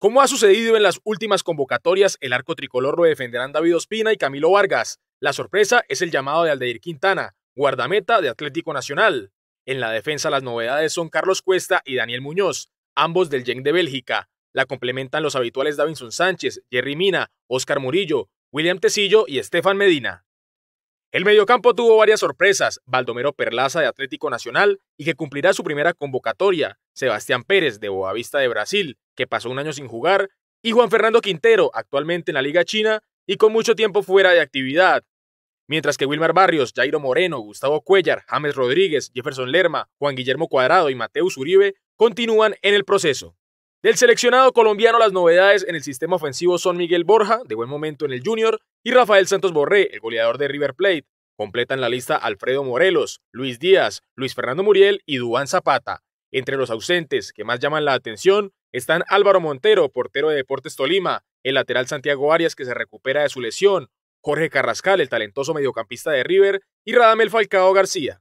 Como ha sucedido en las últimas convocatorias, el arco tricolor lo defenderán David Ospina y Camilo Vargas. La sorpresa es el llamado de Aldeir Quintana, guardameta de Atlético Nacional. En la defensa las novedades son Carlos Cuesta y Daniel Muñoz, ambos del Genk de Bélgica. La complementan los habituales Davinson Sánchez, Jerry Mina, Oscar Murillo, William Tecillo y Estefan Medina. El mediocampo tuvo varias sorpresas, Baldomero Perlaza de Atlético Nacional y que cumplirá su primera convocatoria, Sebastián Pérez de Boavista de Brasil, que pasó un año sin jugar, y Juan Fernando Quintero, actualmente en la Liga China y con mucho tiempo fuera de actividad. Mientras que Wilmar Barrios, Jairo Moreno, Gustavo Cuellar, James Rodríguez, Jefferson Lerma, Juan Guillermo Cuadrado y Mateus Uribe continúan en el proceso. Del seleccionado colombiano las novedades en el sistema ofensivo son Miguel Borja, de buen momento en el Junior, y Rafael Santos Borré, el goleador de River Plate. Completan la lista Alfredo Morelos, Luis Díaz, Luis Fernando Muriel y duán Zapata. Entre los ausentes que más llaman la atención están Álvaro Montero, portero de Deportes Tolima, el lateral Santiago Arias que se recupera de su lesión, Jorge Carrascal, el talentoso mediocampista de River, y Radamel Falcao García.